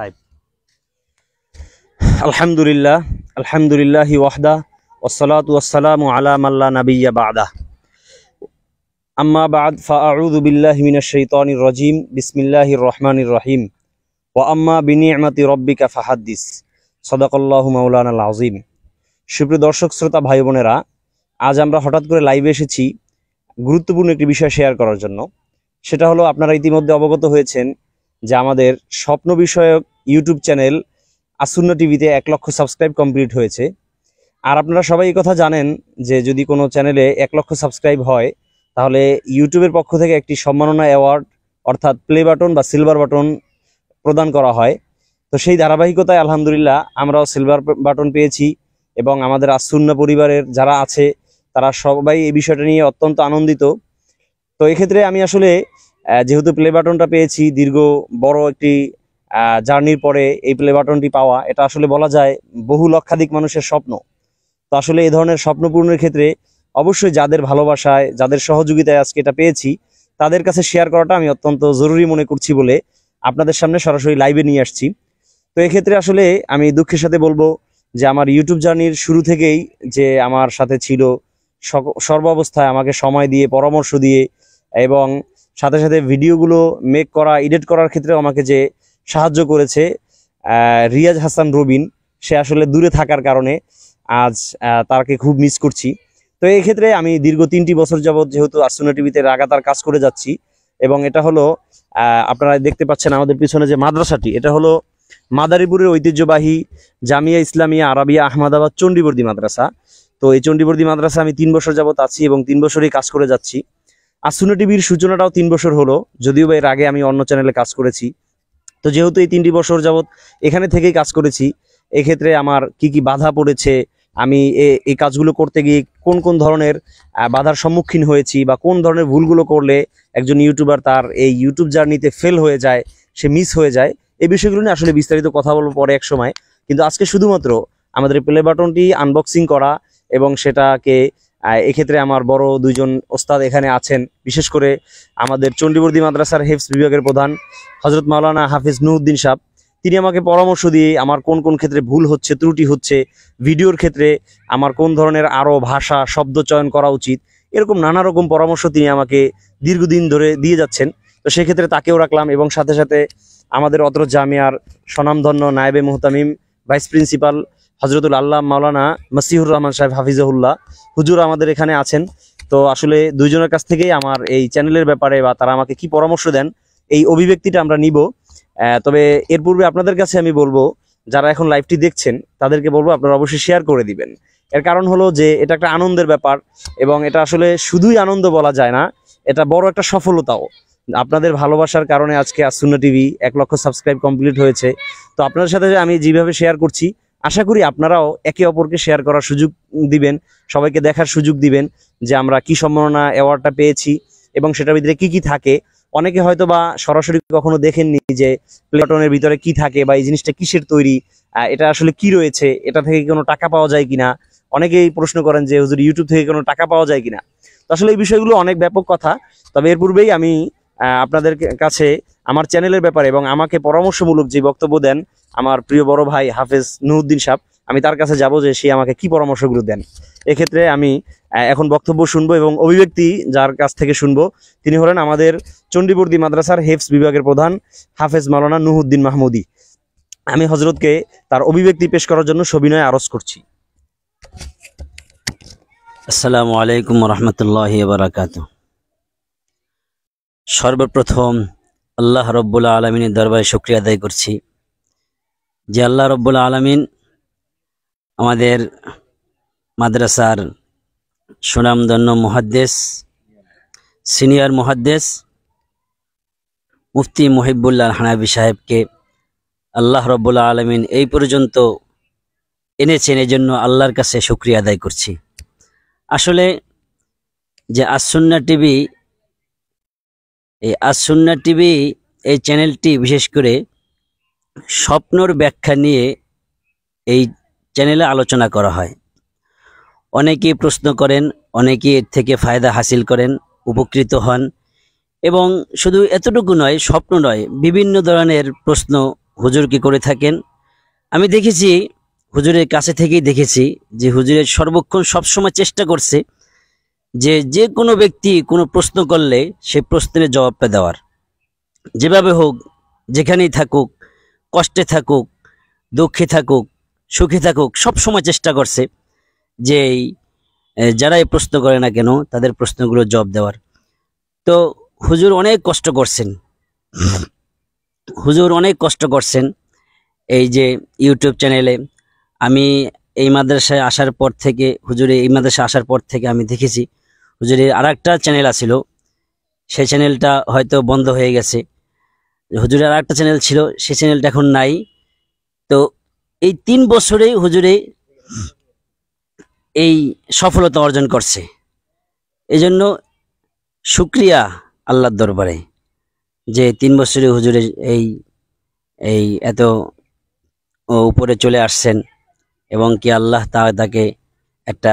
live আলহামদুলিল্লাহ আলহামদুলিল্লাহ ওয়াহদা ওসলাত ওসালাম আলাম আল্লাহ নাবিয়া বাদা আম্মাবাদ বাদ ফাউদ বিল্লাহ মিনাশাইতানির রজিম বিসমিল্লাহ রহমান রহিম ও আম্মা বিনি আমাতি রব্বিকা ফাহাদ্দিস সদাকল্লাহ মৌলান আল্লাহ আজিম সুপ্রিয় দর্শক শ্রোতা ভাই বোনেরা আজ আমরা হঠাৎ করে লাইভে এসেছি গুরুত্বপূর্ণ একটি বিষয় শেয়ার করার জন্য সেটা হলো আপনারা ইতিমধ্যে অবগত হয়েছেন যে আমাদের স্বপ্ন বিষয়ক ইউটিউব চ্যানেল আসুন্ন টিভিতে এক লক্ষ সাবস্ক্রাইব কমপ্লিট হয়েছে আর আপনারা সবাই এই কথা জানেন যে যদি কোনো চ্যানেলে এক লক্ষ সাবস্ক্রাইব হয় তাহলে ইউটিউবের পক্ষ থেকে একটি সম্মাননা অ্যাওয়ার্ড অর্থাৎ প্লে বাটন বা সিলভার বাটন প্রদান করা হয় তো সেই ধারাবাহিকতায় আলহামদুলিল্লাহ আমরাও সিলভার বাটন পেয়েছি এবং আমাদের আসুন্না পরিবারের যারা আছে তারা সবাই এই বিষয়টা নিয়ে অত্যন্ত আনন্দিত তো এক্ষেত্রে আমি আসলে যেহেতু প্লে বাটনটা পেয়েছি দীর্ঘ বড় একটি জার্নির পরে এই প্লে বাটনটি পাওয়া এটা আসলে বলা যায় বহু লক্ষাধিক মানুষের স্বপ্ন তো আসলে এই ধরনের স্বপ্ন পূর্ণের ক্ষেত্রে অবশ্যই যাদের ভালোবাসায় যাদের সহযোগিতায় আজকে এটা পেয়েছি তাদের কাছে শেয়ার করাটা আমি অত্যন্ত জরুরি মনে করছি বলে আপনাদের সামনে সরাসরি লাইভে নিয়ে আসছি তো এক্ষেত্রে আসলে আমি দুঃখের সাথে বলবো যে আমার ইউটিউব জার্নির শুরু থেকেই যে আমার সাথে ছিল সর্বাবস্থায় আমাকে সময় দিয়ে পরামর্শ দিয়ে এবং সাথে সাথে ভিডিওগুলো মেক করা এডিট করার ক্ষেত্রে আমাকে যে সাহায্য করেছে রিয়াজ হাসান রবিন সে আসলে দূরে থাকার কারণে আজ তাকে খুব মিস করছি তো এই ক্ষেত্রে আমি দীর্ঘ তিনটি বছর যাবৎ যেহেতু আর্সোনা টিভিতে লাগাতার কাজ করে যাচ্ছি এবং এটা হলো আপনারা দেখতে পাচ্ছেন আমাদের পিছনে যে মাদ্রাসাটি এটা হলো মাদারীপুরের ঐতিহ্যবাহী জামিয়া ইসলামিয়া আরাবিয়া আহমদাবাদ চণ্ডীবর্দী মাদ্রাসা তো এই চণ্ডীবর্দী মাদ্রাসা আমি তিন বছর যাবৎ আছি এবং তিন বছরই কাজ করে যাচ্ছি আসুনা টিভির সূচনাটাও তিন বছর হলো যদিও বা এর আগে আমি অন্য চ্যানেলে কাজ করেছি তো যেহেতু এই তিনটি বছর যাবৎ এখানে থেকেই কাজ করেছি এক্ষেত্রে আমার কি কি বাধা পড়েছে আমি এই কাজগুলো করতে গিয়ে কোন কোন ধরনের বাধার সম্মুখীন হয়েছি বা কোন ধরনের ভুলগুলো করলে একজন ইউটিউবার তার এই ইউটিউব জার্নিতে ফেল হয়ে যায় সে মিস হয়ে যায় এই বিষয়গুলো নিয়ে আসলে বিস্তারিত কথা বলবো পরে এক সময় কিন্তু আজকে শুধুমাত্র আমাদের প্লে বাটনটি আনবক্সিং করা এবং সেটাকে এক্ষেত্রে আমার বড় দুইজন ওস্তাদ এখানে আছেন বিশেষ করে আমাদের চণ্ডীবর্দী মাদ্রাসার হেফস বিভাগের প্রধান হজরত মাওলানা হাফিজ নুরুদ্দিন সাহ তিনি আমাকে পরামর্শ দিয়ে আমার কোন কোন ক্ষেত্রে ভুল হচ্ছে ত্রুটি হচ্ছে ভিডিওর ক্ষেত্রে আমার কোন ধরনের আরও ভাষা শব্দ চয়ন করা উচিত এরকম নানা রকম পরামর্শ তিনি আমাকে দীর্ঘদিন ধরে দিয়ে যাচ্ছেন তো সেক্ষেত্রে তাকেও রাখলাম এবং সাথে সাথে আমাদের অত্র জামিয়ার স্বনামধন্য নায়েবে মোহতামিম ভাইস প্রিন্সিপাল হজরতুল আল্লাহ মাওলানা মসিহুর রহমান সাহেব হাফিজহুল্লাহ হুজুর আমাদের এখানে আছেন তো আসলে দুইজনের কাছ থেকেই আমার এই চ্যানেলের ব্যাপারে বা তারা আমাকে কি পরামর্শ দেন এই অভিব্যক্তিটা আমরা নিব তবে এর পূর্বে আপনাদের কাছে আমি বলবো যারা এখন লাইভটি দেখছেন তাদেরকে বলবো আপনারা অবশ্যই শেয়ার করে দিবেন এর কারণ হলো যে এটা একটা আনন্দের ব্যাপার এবং এটা আসলে শুধুই আনন্দ বলা যায় না এটা বড় একটা সফলতাও আপনাদের ভালোবাসার কারণে আজকে আসুন্না টিভি এক লক্ষ সাবস্ক্রাইব কমপ্লিট হয়েছে তো আপনাদের সাথে আমি যেভাবে শেয়ার করছি আশা করি আপনারাও একে অপরকে শেয়ার করার সুযোগ দিবেন সবাইকে দেখার সুযোগ দিবেন যে আমরা কি সম্মাননা অ্যাওয়ার্ডটা পেয়েছি এবং সেটার ভিতরে কি কি থাকে অনেকে হয়তো বা সরাসরি কখনো দেখেননি যে প্লেটনের ভিতরে কি থাকে বা এই জিনিসটা কিসের তৈরি এটা আসলে কি রয়েছে এটা থেকে কোনো টাকা পাওয়া যায় কিনা অনেকেই প্রশ্ন করেন যে হুজুর ইউটিউব থেকে কোনো টাকা পাওয়া যায় কিনা আসলে এই বিষয়গুলো অনেক ব্যাপক কথা তবে এর পূর্বেই আমি আপনাদের কাছে আমার চ্যানেলের ব্যাপারে এবং আমাকে পরামর্শমূলক যে বক্তব্য দেন আমার প্রিয় বড় ভাই হাফেজ নুরুদ্দিন সাহেব আমি তার কাছে যাব যে সে আমাকে কি পরামর্শগুলো দেন এক্ষেত্রে আমি এখন বক্তব্য শুনবো এবং অভিব্যক্তি যার কাছ থেকে শুনবো তিনি হলেন আমাদের চণ্ডীবর্দী মাদ্রাসার হেফস বিভাগের প্রধান হাফেজ মালানা নুহুদ্দিন মাহমুদি আমি হজরতকে তার অভিব্যক্তি পেশ করার জন্য সবিনয় আরজ করছি আসসালামু আলাইকুম রহমতুল্লাহ বারাকাত সর্বপ্রথম আল্লাহ রব্বুল্লা আলমিনের দরবারে শুক্রিয়া আদায় করছি যে আল্লাহ রব্বুল্লা আলমিন আমাদের মাদ্রাসার সুনামধন্য মহাদ্দেশ সিনিয়র মহাদ্দেশ মুফতি মহিবুল্লাহ হানাবি সাহেবকে আল্লাহ রব্বুল্লা আলমিন এই পর্যন্ত এনেছেন এজন্য আল্লাহর কাছে শুক্রিয়া আদায় করছি আসলে যে আসুন্না টিভি এই আসুন্না টিভি এই চ্যানেলটি বিশেষ করে স্বপ্নর ব্যাখ্যা নিয়ে এই চ্যানেলে আলোচনা করা হয় অনেকে প্রশ্ন করেন অনেকে এর থেকে ফায়দা হাসিল করেন উপকৃত হন এবং শুধু এতটুকু নয় স্বপ্ন নয় বিভিন্ন ধরনের প্রশ্ন হুজুরকে করে থাকেন আমি দেখেছি হুজুরের কাছে থেকেই দেখেছি যে হুজুরের সর্বক্ষণ সবসময় চেষ্টা করছে যে যে কোনো ব্যক্তি কোনো প্রশ্ন করলে সে প্রশ্নের জবাবটা দেওয়ার যেভাবে হোক যেখানেই থাকুক কষ্টে থাকুক দুঃখে থাকুক সুখে থাকুক সব সময় চেষ্টা করছে যে যারা এই প্রশ্ন করে না কেন তাদের প্রশ্নগুলো জব দেওয়ার তো হুজুর অনেক কষ্ট করছেন হুজুর অনেক কষ্ট করছেন এই যে ইউটিউব চ্যানেলে আমি এই মাদ্রাসায় আসার পর থেকে হুজুরে এই মাদ্রাসায় আসার পর থেকে আমি দেখেছি হুজুরের আর চ্যানেল আছিল সেই চ্যানেলটা হয়তো বন্ধ হয়ে গেছে হুজুরের আর একটা চ্যানেল ছিল সে চ্যানেলটা এখন নাই তো এই তিন বছরেই হুজুরে এই সফলতা অর্জন করছে এজন্য শুক্রিয়া আল্লাহর দরবারে যে তিন বছরে হুজুরে এই এই এত উপরে চলে আসছেন এবং কি আল্লাহ তা তাকে একটা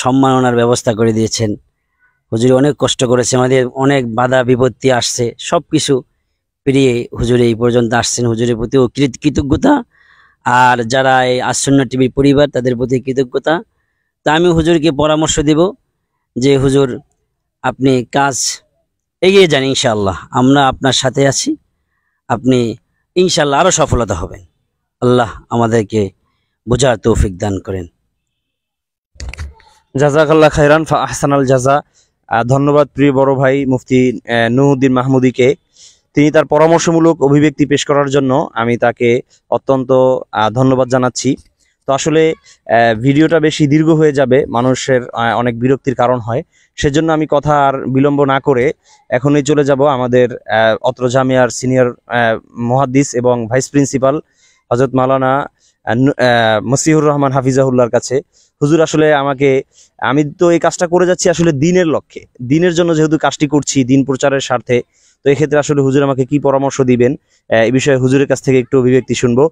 সম্মাননার ব্যবস্থা করে দিয়েছেন হুজুরে অনেক কষ্ট করেছে আমাদের অনেক বাধা বিপত্তি আসছে সব কিছু প্রিয় হুজুরে এই পর্যন্ত আসছেন হুজুরের প্রতি কৃতজ্ঞতা আর যারা এই আসন্ন টিভির পরিবার তাদের প্রতি কৃতজ্ঞতা তা আমি হুজুরকে পরামর্শ দেব যে হুজুর আপনি কাজ এগিয়ে যান ইনশাআল্লাহ আমরা আপনার সাথে আছি আপনি ইনশাআল্লাহ আরও সফলতা হবেন আল্লাহ আমাদেরকে বোঝার তৌফিক দান করেন জাজাকাল্লা খাইরান ফা আহসান আল জাজা ধন্যবাদ প্রিয় বড় ভাই মুফতি নুহদ্দিন মাহমুদিকে তিনি তার পরামর্শমূলক অভিব্যক্তি পেশ করার জন্য আমি তাকে অত্যন্ত ধন্যবাদ জানাচ্ছি তো আসলে ভিডিওটা বেশি দীর্ঘ হয়ে যাবে মানুষের অনেক বিরক্তির কারণ হয় সেজন্য আমি কথা আর বিলম্ব না করে এখনই চলে যাব আমাদের অত্র জামিয়ার সিনিয়র মহাদ্দিস এবং ভাইস প্রিন্সিপাল হজরত মালানা মসিহুর রহমান হাফিজাহুল্লার কাছে হুজুর আসলে আমাকে আমি তো এই কাজটা করে যাচ্ছি আসলে দিনের লক্ষ্যে দিনের জন্য যেহেতু কাজটি করছি দিন প্রচারের স্বার্থে তো এক্ষেত্রে আসলে হুজুর আমাকে কি পরামর্শ দিবেন এই বিষয়ে হুজুরের কাছ থেকে একটু অভিব্যক্তি শুনবো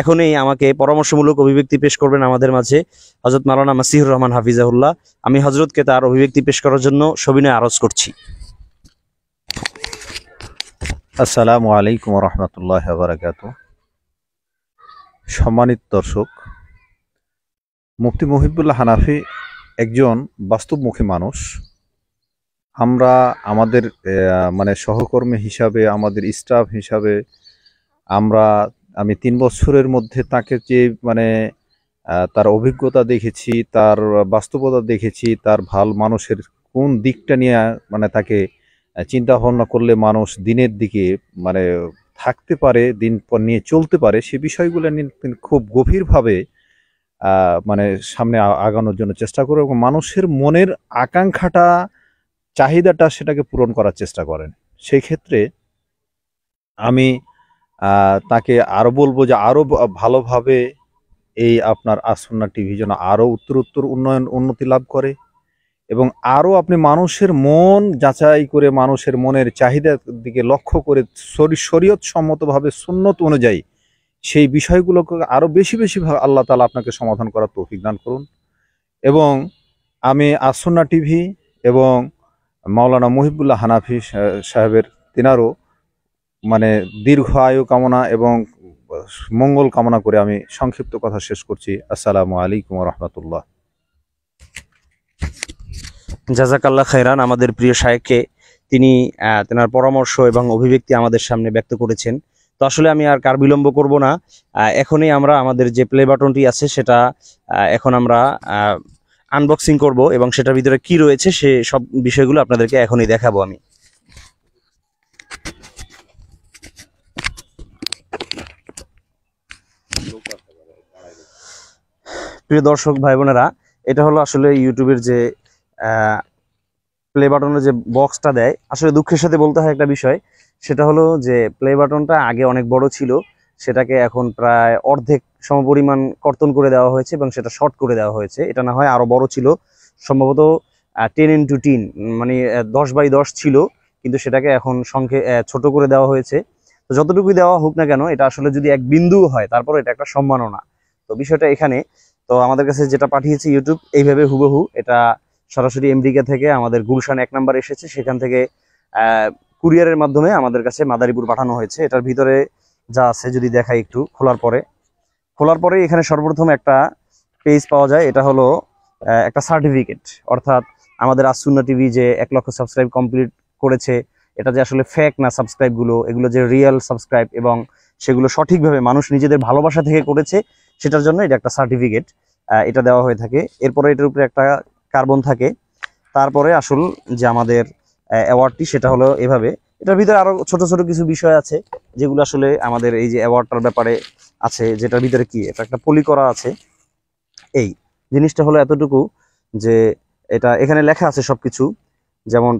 এখনই আমাকে পরামর্শমূলক অভিব্যক্তি পেশ করবেন আমাদের মাঝে হজরত মালানা মাসিহুর রহমান হাফিজাহুল্লাহ আমি হজরতকে তার অভিব্যক্তি পেশ করার জন্য সবিনয় আরজ করছি আসসালামু আলাইকুম রহমতুল্লাহ বারকাতু সম্মানিত দর্শক মুফতি মহিবুল্লাহ হানাফি একজন বাস্তবমুখী মানুষ আমরা আমাদের মানে সহকর্মী হিসাবে আমাদের স্টাফ হিসাবে আমরা আমি তিন বছরের মধ্যে তাকে যে মানে তার অভিজ্ঞতা দেখেছি তার বাস্তবতা দেখেছি তার ভাল মানুষের কোন দিকটা নিয়ে মানে তাকে চিন্তা ভাবনা করলে মানুষ দিনের দিকে মানে থাকতে পারে দিন পর নিয়ে চলতে পারে সে বিষয়গুলো নিয়ে তিনি খুব গভীরভাবে মানে সামনে আগানোর জন্য চেষ্টা করে এবং মানুষের মনের আকাঙ্ক্ষাটা চাহিদাটা সেটাকে পূরণ করার চেষ্টা করেন সেই ক্ষেত্রে আমি তাকে আরও বলবো যে আরও ভালোভাবে এই আপনার আসন্না টিভি যেন আরও উত্তরোত্তর উন্নয়ন উন্নতি লাভ করে এবং আরও আপনি মানুষের মন যাচাই করে মানুষের মনের চাহিদার দিকে লক্ষ্য করে শরীয়ত সম্মতভাবে সুন্নত অনুযায়ী সেই বিষয়গুলোকে আরও বেশি বেশিভাবে আল্লাহ তালা আপনাকে সমাধান করার তৌফিক দান করুন এবং আমি আসন্না টিভি এবং মাওলানা মহিবুল্লাহ হানাফি সাহেবের তিনারও মানে দীর্ঘ আয়ু কামনা এবং মঙ্গল কামনা করে আমি সংক্ষিপ্ত কথা শেষ করছি আসসালামু আলাইকুম রহমতুল্লাহ জাজাকাল্লা খায়রান আমাদের প্রিয় সাহেবকে তিনি তেনার পরামর্শ এবং অভিব্যক্তি আমাদের সামনে ব্যক্ত করেছেন তো আসলে আমি আর কার বিলম্ব করব না এখনই আমরা আমাদের যে প্লে বাটনটি আছে সেটা এখন আমরা আনবক্সিং করব এবং সেটার ভিতরে কি রয়েছে সে সব বিষয়গুলো আপনাদেরকে এখনই দেখাবো আমি প্রিয় দর্শক ভাই বোনেরা এটা হলো আসলে ইউটিউবের যে প্লে বাটনের যে বক্সটা দেয় আসলে দুঃখের সাথে বলতে হয় একটা বিষয় সেটা হলো যে প্লে বাটনটা আগে অনেক বড় ছিল সেটাকে এখন প্রায় অর্ধেক সমপরিমাণ কর্তন করে দেওয়া হয়েছে এবং সেটা শর্ট করে দেওয়া হয়েছে এটা না হয় আরও বড় ছিল সম্ভবত টেন ইন্টু টিন মানে দশ বাই দশ ছিল কিন্তু সেটাকে এখন সংখ্যে ছোট করে দেওয়া হয়েছে তো যতটুকুই দেওয়া হোক না কেন এটা আসলে যদি এক বিন্দু হয় তারপর এটা একটা সম্মাননা তো বিষয়টা এখানে তো আমাদের কাছে যেটা পাঠিয়েছে ইউটিউব এইভাবে হুবহু এটা সরাসরি এমডিকে থেকে আমাদের গুলশান এক নাম্বার এসেছে সেখান থেকে কুরিয়ারের মাধ্যমে আমাদের কাছে মাদারীপুর পাঠানো হয়েছে এটার ভিতরে যা আছে যদি দেখাই একটু খোলার পরে খোলার পরে এখানে সর্বপ্রথম একটা পেজ পাওয়া যায় এটা হলো একটা সার্টিফিকেট অর্থাৎ আমাদের আসুন্না টিভি যে এক লক্ষ সাবস্ক্রাইব কমপ্লিট করেছে এটা যে আসলে ফেক না সাবস্ক্রাইবগুলো এগুলো যে রিয়েল সাবস্ক্রাইব এবং সেগুলো সঠিকভাবে মানুষ নিজেদের ভালোবাসা থেকে করেছে সেটার জন্য এটা একটা সার্টিফিকেট এটা দেওয়া হয়ে থাকে এরপরে এটার উপরে একটা কার্বন থাকে তারপরে আসল যে আমাদের অ্যাওয়ার্ডটি সেটা হলো এভাবে এটার ভিতরে আরও ছোট ছোট কিছু বিষয় আছে যেগুলো আসলে আমাদের এই যে অ্যাওয়ার্ডটার ব্যাপারে আছে যেটার ভিতরে কি এটা একটা পলি করা আছে এই জিনিসটা হলো এতটুকু যে এটা এখানে লেখা আছে সব কিছু যেমন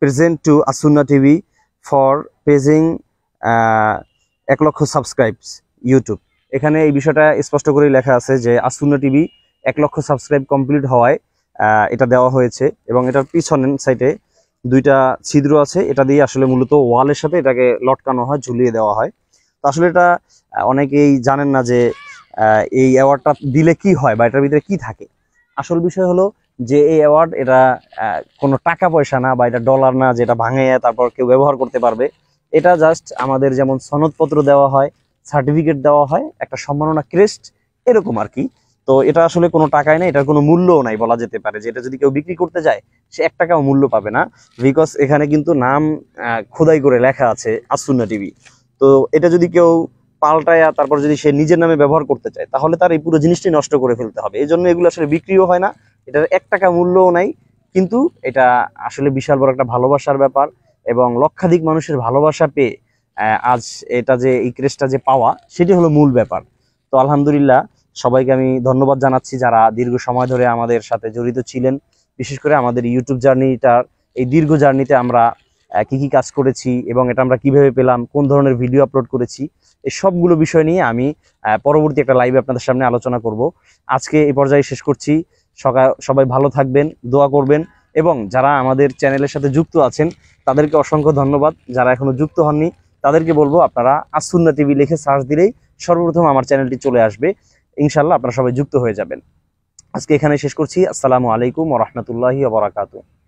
present to Assunnah TV for পেজিং এক লক্ষ সাবস্ক্রাইবস ইউটিউব এখানে এই বিষয়টা স্পষ্ট করেই লেখা আছে যে আসুন্না টিভি এক লক্ষ সাবস্ক্রাইব কমপ্লিট হওয়ায় এটা দেওয়া হয়েছে এবং এটার পিছনের সাইডে দুইটা ছিদ্র আছে এটা দিয়ে আসলে মূলত ওয়ালের সাথে এটাকে লটকানো হয় ঝুলিয়ে দেওয়া হয় তো আসলে এটা অনেকেই জানেন না যে এই অ্যাওয়ার্ডটা দিলে কি হয় বা এটার ভিতরে কি থাকে আসল বিষয় হলো যে এই অ্যাওয়ার্ড এটা কোনো টাকা পয়সা না বা এটা ডলার না যেটা ভাঙে তারপর কেউ ব্যবহার করতে পারবে এটা জাস্ট আমাদের যেমন সনদপত্র দেওয়া হয় সার্টিফিকেট দেওয়া হয় একটা সম্মাননা ক্রেস্ট এরকম আর কি তো এটা আসলে কোনো টাকায় নাই এটার কোনো মূল্যও নাই বলা যেতে পারে যে এটা যদি কেউ বিক্রি করতে যায় সে এক টাকাও মূল্য পাবে না বিকজ এখানে কিন্তু নাম খোদাই করে লেখা আছে আসুন্না টিভি তো এটা যদি কেউ পাল্টায়া তারপর যদি সে নিজের নামে ব্যবহার করতে চায় তাহলে তার এই পুরো জিনিসটি নষ্ট করে ফেলতে হবে এই জন্য এগুলো আসলে বিক্রিও হয় না এটার এক টাকা মূল্যও নাই কিন্তু এটা আসলে বিশাল বড় একটা ভালোবাসার ব্যাপার এবং লক্ষাধিক মানুষের ভালোবাসা পেয়ে আজ এটা যে এই ক্রেসটা যে পাওয়া সেটি হলো মূল ব্যাপার তো আলহামদুলিল্লাহ সবাইকে আমি ধন্যবাদ জানাচ্ছি যারা দীর্ঘ সময় ধরে আমাদের সাথে জড়িত ছিলেন বিশেষ করে আমাদের ইউটিউব জার্নিটার এই দীর্ঘ জার্নিতে আমরা কী কী কাজ করেছি এবং এটা আমরা কিভাবে পেলাম কোন ধরনের ভিডিও আপলোড করেছি এই সবগুলো বিষয় নিয়ে আমি পরবর্তী একটা লাইভে আপনাদের সামনে আলোচনা করব আজকে এই পর্যায়ে শেষ করছি সকাল সবাই ভালো থাকবেন দোয়া করবেন এবং যারা আমাদের চ্যানেলের সাথে যুক্ত আছেন তাদেরকে অসংখ্য ধন্যবাদ যারা এখনও যুক্ত হননি তাদেরকে বলবো আপনারা আসুন্না টিভি লিখে সার্চ দিলেই সর্বপ্রথম আমার চ্যানেলটি চলে আসবে ইনশাল্লাহ আপনারা সবাই যুক্ত হয়ে যাবেন আজকে এখানে শেষ করছি আসসালামু আলাইকুম ও রহমতুল্লাহি